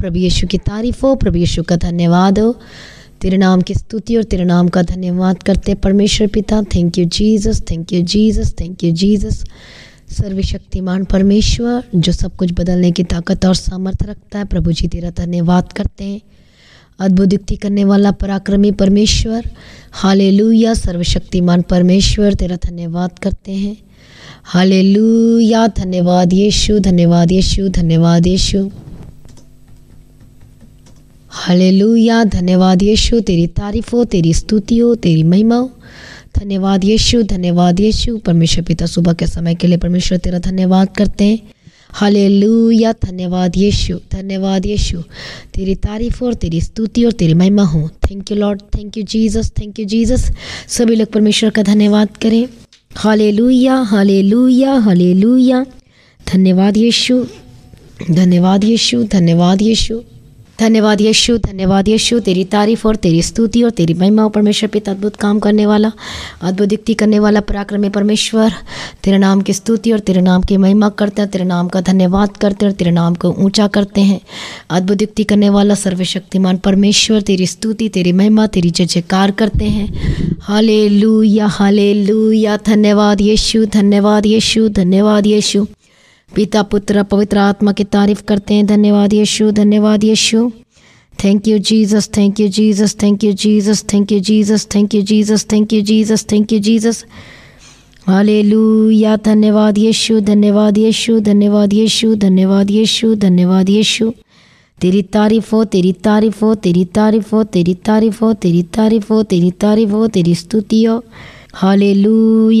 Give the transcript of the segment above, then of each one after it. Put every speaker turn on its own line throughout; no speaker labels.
प्रभु यीशु की तारीफ़ हो प्रभु यीशु का धन्यवाद हो तेरे नाम की स्तुति और तेरे नाम का धन्यवाद करते परमेश्वर पिता thank you Jesus thank you Jesus thank you Jesus सर्वशक्तिमान परमेश्वर जो सब कुछ बदलने की ताकत और सामर्थ्य रखता है प्रभु जी तेरा धन्यवाद करते हैं अद्भुत युक्ति करने वाला पराक्रमी परमेश्वर हाले सर्वशक्तिमान परमेश्वर तेरा धन्यवाद करते हैं हाले लूया धन्यवाद यीशु धन्यवाद यीशु धन्यवाद यीशु हलेलुया धन्यवाद यशु तेरी तारीफ़ हो तेरी स्तुति हो तेरी महिमा हो धन्यवाद यशु धन्यवाद यशु परमेश्वर पिता सुबह के समय के लिए परमेश्वर तेरा धन्यवाद करते हैं लुया धन्यवाद यशु धन्यवाद यशु तेरी तारीफ़ और तेरी स्तुति और तेरी महिमा हो thank you Lord thank you Jesus thank you Jesus सभी लोग परमेश्वर का धन्यवाद करें हालेलुया हालेलुया हालेलुया धन्यवाद यशु धन्यवाद यशु धन्यवाद यशु धन्यवाद यशु धन्यवाद यशु तेरी तारीफ और तेरी स्तुति और तेरी महिमा और परमेश्वर पिता अद्भुत काम करने वाला अद्भुत युक्ति करने वाला पराक्रम परमेश्वर तेरे नाम की स्तुति और तेरे नाम की महिमा करते हैं तेरे नाम का धन्यवाद करते हैं और तेरे नाम को ऊँचा करते हैं अद्भुत युक्ति करने वाला सर्वशक्तिमान परमेश्वर तेरी स्तुति तेरी महिमा तेरी जय जयकार करते हैं हाले लू या हाले लू या धन्यवाद यशु धन्यवाद यशु धन्यवाद यशु पिता पुत्र पवित्र आत्मा की तारीफ करते हैं धन्यवाद यीशु धन्यवाद यीशु thank you Jesus thank you Jesus thank you Jesus thank you Jesus thank you Jesus thank you Jesus thank you Jesus hallelujah धन्यवाद यीशु धन्यवाद यीशु धन्यवाद यीशु धन्यवाद यीशु धन्यवाद यीशु तेरी तारीफ हो तेरी तारीफ हो तेरी तारीफ हो तेरी तारीफ हो तेरी तारीफ हो तेरी तारीफ हो तेरी स्तुति हो हाले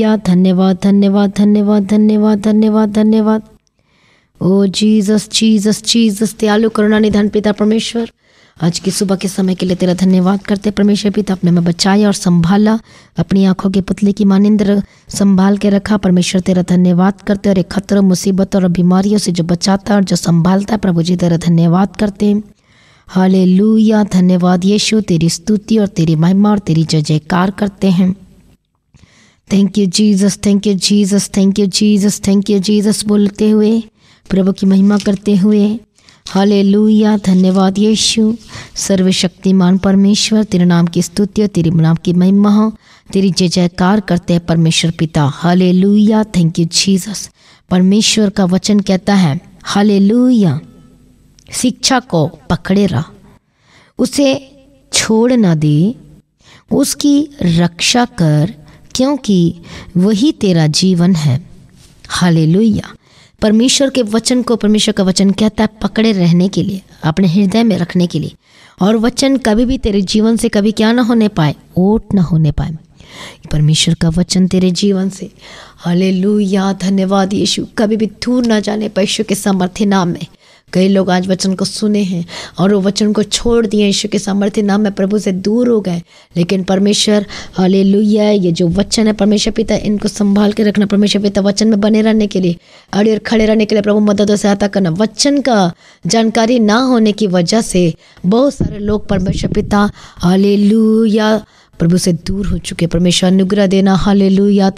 या धन्यवाद धन्यवाद धन्यवाद धन्यवाद धन्यवाद धन्यवाद ओ जीसस जीसस जीसस दयालु करुणा निधन पिता परमेश्वर आज की सुबह के समय के लिए तेरा धन्यवाद करते परमेश्वर पिता अपने में बचाया और संभाला अपनी आंखों के पुतले की मानिंद्र संभाल के रखा परमेश्वर तेरा धन्यवाद करते और एक खतरों मुसीबत और बीमारियों से जो बचाता और जो संभालता है प्रभु जी तेरा धन्यवाद करते हाले लूया धन्यवाद यीशु तेरी स्तुति और तेरी महिमा और तेरी जय जयकार करते हैं thank you Jesus thank you Jesus thank you Jesus thank you Jesus बोलते हुए प्रभु की महिमा करते हुए हाले लुया धन्यवाद यीशु सर्वशक्तिमान परमेश्वर तेरे नाम की स्तुति तेरे नाम की महिमा हो तेरी जय जयकार करते हैं परमेश्वर पिता हाले लुया थैंक यू जीसस परमेश्वर का वचन कहता है हाले लुया शिक्षा को पकड़े रहा उसे छोड़ ना दे उसकी रक्षा कर क्योंकि वही तेरा जीवन है हाले लुया परमेश्वर के वचन को परमेश्वर का वचन कहता है पकड़े रहने के लिए अपने हृदय में रखने के लिए और वचन कभी भी तेरे जीवन से कभी क्या ना होने पाए ओट ना होने पाए परमेश्वर का वचन तेरे जीवन से हले धन्यवाद यीशु कभी भी दूर ना जाने पैशु के समर्थ्य नाम में कई लोग आज वचन को सुने हैं और वो वचन को छोड़ दिए यीशु के सामर्थ्य नाम में प्रभु से दूर हो गए लेकिन परमेश्वर हाले ये जो वचन है परमेश्वर पिता इनको संभाल के रखना परमेश्वर पिता वचन में बने रहने के लिए अड़े और खड़े रहने के लिए प्रभु मदद और सहायता करना वचन का जानकारी ना होने की वजह से बहुत सारे लोग परमेश्वर पिता हाले प्रभु से दूर हो चुके परमेश्वर अनुग्रह देना हाले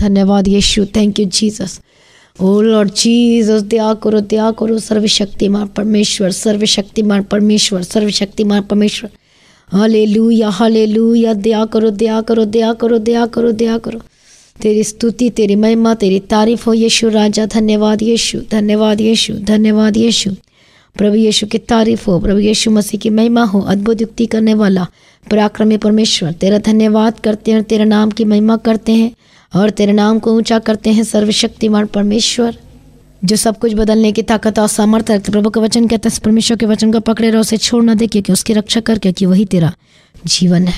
धन्यवाद यीशु thank you Jesus O Lord Jesus दया करो दया करो सर्वशक्तिमान परमेश्वर सर्वशक्तिमान परमेश्वर सर्वशक्तिमान परमेश्वर हले ले हले या दया करो दया करो दया करो दया करो दया करो तेरी स्तुति तेरी महिमा तेरी तारीफ हो यीशु राजा धन्यवाद यीशु धन्यवाद यीशु धन्यवाद यीशु प्रभु यीशु की तारीफ हो प्रभु यीशु मसीह की महिमा हो अद्भुत युक्ति करने वाला पराक्रमी परमेश्वर तेरा धन्यवाद करते हैं तेरा नाम की महिमा करते हैं और तेरे नाम को ऊंचा करते हैं सर्वशक्तिमान परमेश्वर जो सब कुछ बदलने की ताकत और सामर्थ रखते प्रभु का वचन कहते हैं परमेश्वर के वचन को पकड़े रहो उसे छोड़ ना दे क्योंकि उसकी रक्षा कर क्योंकि वही तेरा जीवन है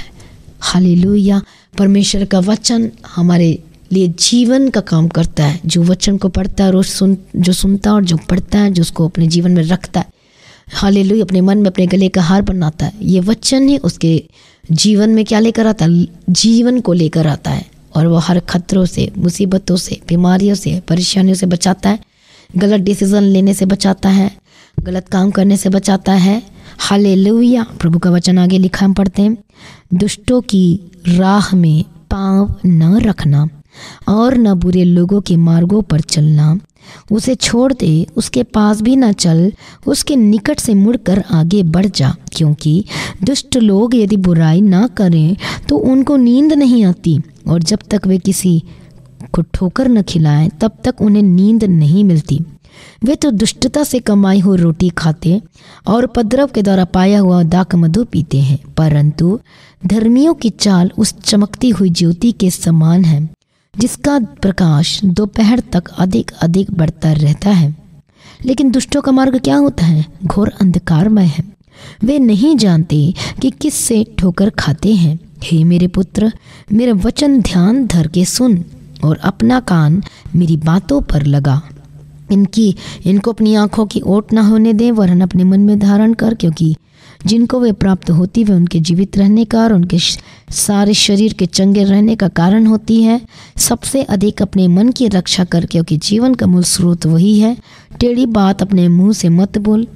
हालेलुया परमेश्वर का वचन हमारे लिए जीवन का काम करता है जो वचन को पढ़ता है रोज सुन जो सुनता है और जो पढ़ता है जो उसको अपने जीवन में रखता है लुई अपने मन में अपने गले का हार बनाता है ये वचन ही उसके जीवन में क्या लेकर आता है जीवन को लेकर आता है और वो हर खतरों से मुसीबतों से बीमारियों से परेशानियों से बचाता है गलत डिसीज़न लेने से बचाता है गलत काम करने से बचाता है हाल प्रभु का वचन आगे लिखा हम पढ़ते हैं दुष्टों की राह में पाँव न रखना और न बुरे लोगों के मार्गों पर चलना उसे छोड़ दे उसके पास भी ना चल उसके निकट से मुड़कर आगे बढ़ जा क्योंकि दुष्ट लोग यदि बुराई ना करें तो उनको नींद नहीं आती और जब तक वे किसी को ठोकर न खिलाएं तब तक उन्हें नींद नहीं मिलती वे तो दुष्टता से कमाई हुई रोटी खाते और उपद्रव के द्वारा पाया हुआ दाक मधु पीते हैं परंतु धर्मियों की चाल उस चमकती हुई ज्योति के समान है जिसका प्रकाश दोपहर तक अधिक अधिक बढ़ता रहता है लेकिन दुष्टों का मार्ग क्या होता है घोर अंधकारमय है वे नहीं जानते कि किस से ठोकर खाते हैं हे मेरे पुत्र मेरा वचन ध्यान धर के सुन और अपना कान मेरी बातों पर लगा इनकी इनको अपनी आंखों की ओट ना होने दें वरन अपने मन में धारण कर क्योंकि जिनको वे प्राप्त होती वे उनके जीवित रहने का और उनके सारे शरीर के चंगे रहने का कारण होती है सबसे अधिक अपने मन की रक्षा कर क्योंकि जीवन का मूल स्रोत वही है टेढ़ी बात अपने मुंह से मत बोल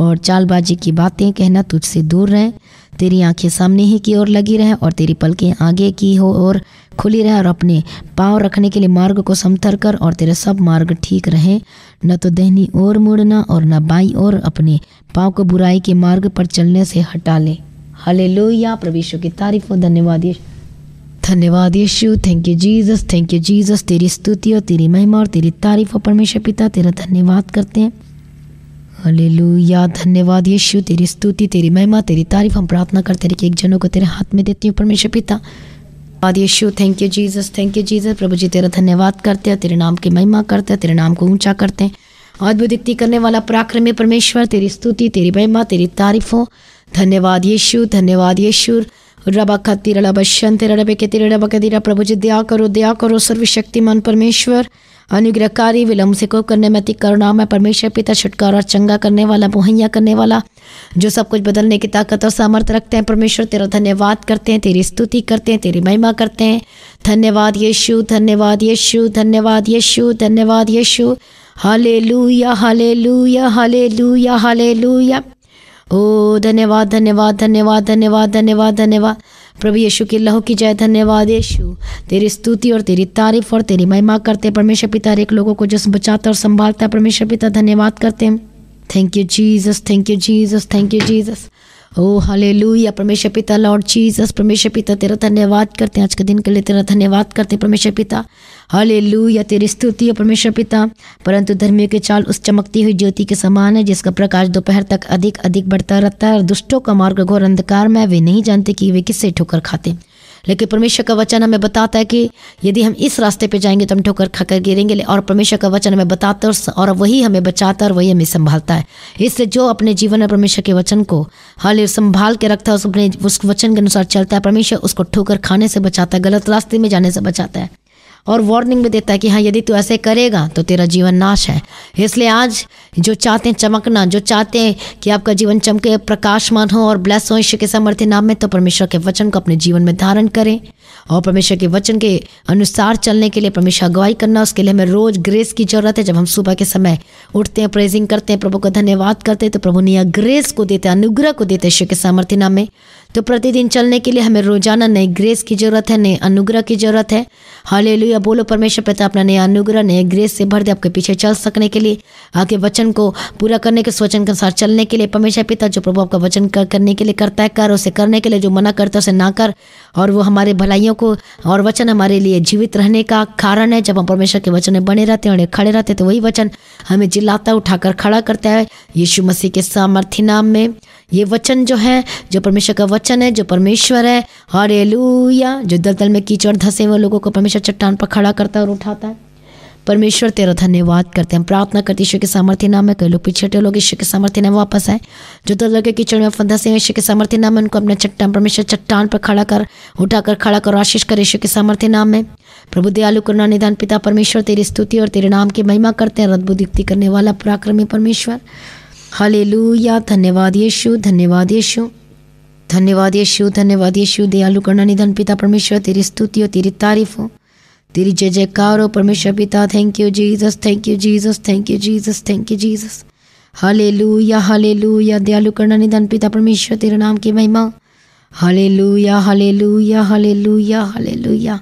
और चालबाजी की बातें कहना तुझसे दूर रहें तेरी आंखें सामने ही की ओर लगी रहें और तेरी पलकें आगे की हो और खुली रह और अपने पाँव रखने के लिए मार्ग को समथर कर और तेरे सब मार्ग ठीक रहें न तो दहनी ओर मुड़ना और न बाई और अपने पाँव को बुराई के मार्ग पर चलने से हटा ले हले लोहिया प्रवेशों की तारीफ हो धन्यवाद धन्यवाद यीशु thank you Jesus thank you Jesus तेरी स्तुति और तेरी महिमा और तेरी तारीफ और परमेश्वर पिता तेरा धन्यवाद करते हैं हले या धन्यवाद यीशु तेरी स्तुति तेरी महिमा तेरी तारीफ हम प्रार्थना करते रहे कि एक जनों को तेरे हाथ में देती हूँ परमेश्वर पिता बाद यीशु thank you Jesus thank you Jesus प्रभु जी तेरा धन्यवाद करते हैं तेरे नाम की महिमा करते हैं तेरे नाम को ऊंचा करते हैं अद्भुत युक्ति करने वाला पराक्रम परमेश्वर तेरी स्तुति तेरी महिमा तेरी तारीफ हो धन्यवाद यीशु धन्यवाद यीशु रबा खत्ती रबा शंत रबे के तिर रबा के तेरा प्रभु जी दया करो दया करो सर्वशक्तिमान परमेश्वर अनुग्रहकारी विलम्ब से को करने में अति करुणा में परमेश्वर पिता छुटकारा चंगा करने वाला मुहैया करने वाला जो सब कुछ बदलने की ताकत और सामर्थ्य रखते हैं परमेश्वर तेरा धन्यवाद करते हैं तेरी स्तुति करते हैं तेरी महिमा करते हैं धन्यवाद यीशु धन्यवाद यीशु धन्यवाद यीशु धन्यवाद यीशु हले लूया हले लूया हले लूया हले लूया ओ धन्यवाद धन्यवाद धन्यवाद धन्यवाद धन्यवाद धन्यवाद प्रभु यीशु के लहू की जय धन्यवाद यीशु तेरी स्तुति और तेरी तारीफ और तेरी महिमा करते हैं परमेश्वर पिता एक लोगों को जो बचाता और संभालता है परमेश्वर पिता धन्यवाद करते हैं thank you Jesus thank you Jesus thank you Jesus oh hallelujah परमेश्वर पिता लॉर्ड जीसस परमेश्वर पिता तेरा धन्यवाद करते हैं आज के दिन के लिए तेरा धन्यवाद करते हैं परमेश्वर पिता हले लू या तेरी स्तुति है परमेश्वर पिता परंतु धर्मियों के चाल उस चमकती हुई ज्योति के समान है जिसका प्रकाश दोपहर तक अधिक अधिक बढ़ता रहता है और दुष्टों का मार्ग घोर अंधकार में वे नहीं जानते कि वे किससे ठोकर खाते लेकिन परमेश्वर का वचन हमें बताता है कि यदि हम इस रास्ते पे जाएंगे तो हम ठोकर खाकर गिरेंगे और परमेश्वर का वचन हमें बताता है और वही हमें बचाता है और वही हमें संभालता है इससे जो अपने जीवन में परमेश्वर के वचन को हल संभाल के रखता है उस अपने उस वचन के अनुसार चलता है परमेश्वर उसको ठोकर खाने से बचाता है गलत रास्ते में जाने से बचाता है और वार्निंग भी देता है कि हाँ यदि तू ऐसे करेगा तो तेरा जीवन नाश है इसलिए आज जो चाहते हैं चमकना जो चाहते हैं कि आपका जीवन चमके प्रकाशमान हो और ब्लेस हो ईश्वर के समर्थी नाम में तो परमेश्वर के वचन को अपने जीवन में धारण करें और परमेश्वर के वचन के अनुसार चलने के लिए परमेश्वर अगुवाई करना उसके लिए हमें रोज ग्रेस की जरूरत है जब हम सुबह के समय उठते हैं प्रेजिंग करते हैं प्रभु को धन्यवाद करते हैं तो प्रभु ने यह ग्रेस को देते अनुग्रह को देते ईश्वर के सामर्थ्य नाम में तो प्रतिदिन चलने के लिए हमें रोजाना नए ग्रेस की जरूरत है नए अनुग्रह की जरूरत है हाले लुया बोलो परमेश्वर पिता अपना नया अनुग्रह नए ग्रेस से भर दे आपके पीछे चल सकने के लिए आपके वचन को पूरा करने के स्वचन के अनुसार चलने के लिए परमेश्वर पिता जो प्रभु आपका वचन कर, करने के लिए करता है कर उसे करने के लिए जो मना करता है उसे ना कर और वो हमारे भलाइयों को और वचन हमारे लिए जीवित रहने का कारण है जब हम परमेश्वर के वचन में बने रहते हैं और खड़े रहते हैं तो वही वचन हमें जिलाता उठाकर खड़ा करता है यीशु मसीह के सामर्थ्य नाम में ये वचन जो है जो परमेश्वर का वचन वचन है जो परमेश्वर है हरे जो दलदल में कीचड़ धसे वो लोगों को परमेश्वर चट्टान पर खड़ा करता है और उठाता है परमेश्वर तेरा धन्यवाद करते हैं हम प्रार्थना करते ईश्वर के सामर्थ्य नाम में कई लोग पिछड़े लोग ईश्वर के सामर्थ्य नाम वापस आए जो दल के कीचड़ में फंदा से ईश्वर के सामर्थ्य नाम में उनको अपने चट्टान परमेश्वर चट्टान पर खड़ा कर उठा कर खड़ा कर आशीष कर ईश्वर के सामर्थ्य नाम में प्रभु दयालु करुणा निधान पिता परमेश्वर तेरी स्तुति और तेरे नाम की महिमा करते हैं रद्दबुद्धि करने वाला पराक्रमी परमेश्वर हले धन्यवाद यीशु धन्यवाद यीशु धन्यवाद यशु धन्यवाद यशु दयालु करुणा निधन पिता परमेश्वर तेरी स्तुति हो तेरी तारीफ हो तेरी जय जयकार हो परमेश्वर पिता thank you Jesus thank you Jesus thank you Jesus thank you Jesus लू या हले लू या दयालु करुणा निधन पिता परमेश्वर तेरे नाम की महिमा हले लू या हले लू या हले लू या हले लू या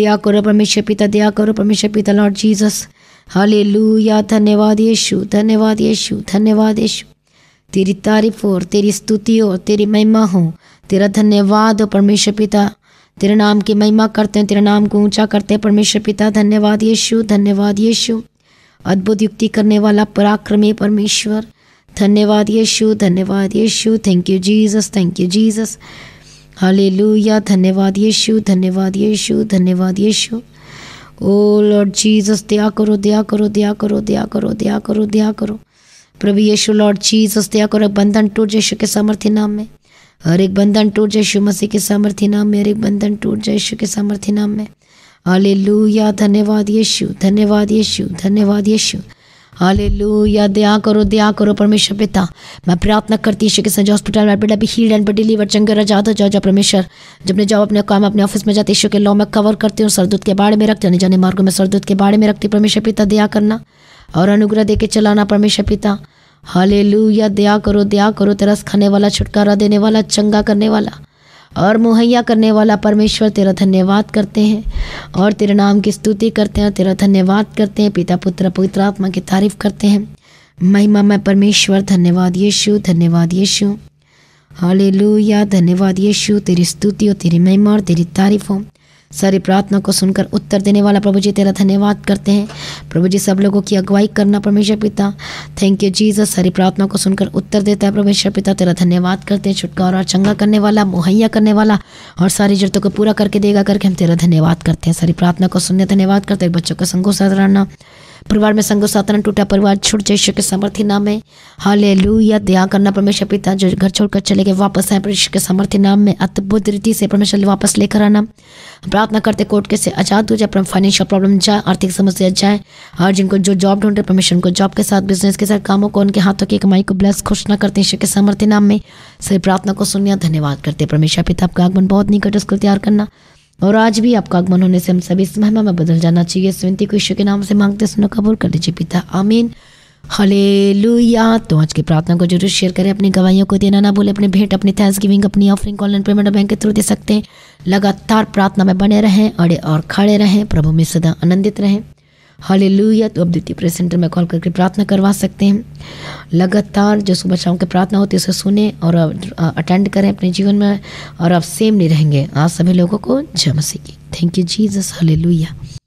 दया करो परमेश्वर पिता दया करो परमेश्वर पिता लॉर्ड जीसस हले लू या धन्यवाद यशु धन्यवाद यशु धन्यवाद यशु तेरी तारीफ और तेरी स्तुति और तेरी महिमा हो तेरा धन्यवाद हो परमेश्वर पिता तेरे नाम की महिमा करते हैं तेरे नाम को ऊंचा करते हैं परमेश्वर पिता धन्यवाद यीशु धन्यवाद यीशु अद्भुत युक्ति करने वाला पराक्रमी परमेश्वर धन्यवाद यीशु धन्यवाद यीशु thank you Jesus thank you Jesus hallelujah धन्यवाद यीशु धन्यवाद यीशु धन्यवाद यीशु ओ लॉर्ड जीसस दया करो दया करो दया करो दया करो दया करो दया करो प्रभु यीशु लॉर्ड जीसस दया करो बंधन टूट यीशु के सामर्थ्य नाम में हर एक बंधन टूट यीशु मसीह के सामर्थ्य नाम में हर एक बंधन टूट यीशु के सामर्थ्य नाम में हाले लूया धन्यवाद यीशु धन्यवाद यीशु धन्यवाद यीशु हाले या दया करो दया करो परमेश्वर पिता मैं प्रार्थना करती हूँ के संजय हॉस्पिटल में बेटा भी हील्ड एंड डिलीवर चंगे रजा दो जाओ जाओ परमेश्वर जब ने जाओ अपने काम अपने ऑफिस में जाते यीशु के लॉ में कवर करती हूँ सरदूत के बाड़े में रख जाने जाने मार्गों में सरदूत के बाड़े में रखती परमेश्वर पिता दया करना और अनुग्रह देके चलाना परमेश्वर पिता हले लू दया करो दया करो तेरा खाने वाला छुटकारा देने वाला चंगा करने वाला और मुहैया करने वाला परमेश्वर तेरा धन्यवाद करते हैं और तेरे नाम की स्तुति करते हैं तेरा धन्यवाद करते हैं पिता पुत्र पवित्र आत्मा की तारीफ करते हैं महिमा मैं परमेश्वर धन्यवाद यीशु धन्यवाद यीशु हाले धन्यवाद यीशु तेरी स्तुति और तेरी महिमा और तेरी तारीफ हो सारी प्रार्थना को सुनकर उत्तर देने वाला प्रभु जी तेरा धन्यवाद करते हैं प्रभु जी सब लोगों की अगुवाई करना परमेश्वर पिता थैंक यू जीसस सारी प्रार्थना को सुनकर उत्तर देता है परमेश्वर पिता तेरा धन्यवाद करते हैं छुटकारा और चंगा करने वाला मुहैया करने वाला और सारी जरूरतों को पूरा करके देगा करके हम तेरा धन्यवाद करते हैं सारी प्रार्थना को सुनने धन्यवाद करते हैं बच्चों का संगोसा रहना परिवार में संगो साधन टूटा परिवार छूट जाए ईश्वर के सामर्थ्य नाम में हाल लू या दया करना परमेश्वर पिता जो घर छोड़कर चले गए वापस आए पर ईश्वर के सामर्थ्य नाम में अद्भुत रीति से परमेश्वर वापस लेकर आना प्रार्थना करते कोर्ट के से आजाद हो जाए फाइनेंशियल प्रॉब्लम जाए आर्थिक समस्या जाए और जिनको जो जॉब ढूंढ रहे परमेश्वर उनको जॉब के साथ बिजनेस के साथ कामों को उनके हाथों की कमाई को ब्लेस घोषणा करते हैं ईश्वर के सामर्थ्य नाम में सभी प्रार्थना को सुनिया धन्यवाद करते परमेश्वर पिता आपका आगमन बहुत निकट उसको तैयार करना और आज भी आपका आगमन होने से हम सभी इस महिमा में बदल जाना चाहिए इस विनती को ईश्वर के नाम से मांगते सुनो कबूल कर लीजिए पिता आमीन हले तो आज की प्रार्थना को जरूर शेयर करें अपनी गवाहियों को देना ना भूलें अपने भेंट अपनी थैंक्स गिविंग अपनी ऑफरिंग ऑनलाइन पेमेंट बैंक के थ्रू दे सकते हैं लगातार प्रार्थना में बने रहें अड़े और खड़े रहें प्रभु में सदा आनंदित रहें हाल लूया तो अब द्वितीय प्रेस सेंटर में कॉल करके प्रार्थना करवा सकते हैं लगातार जो सुबह शाम की प्रार्थना होती है उसे सुने और अटेंड करें अपने जीवन में और आप सेम नहीं रहेंगे आज सभी लोगों को जय मसीह थैंक यू हले हाल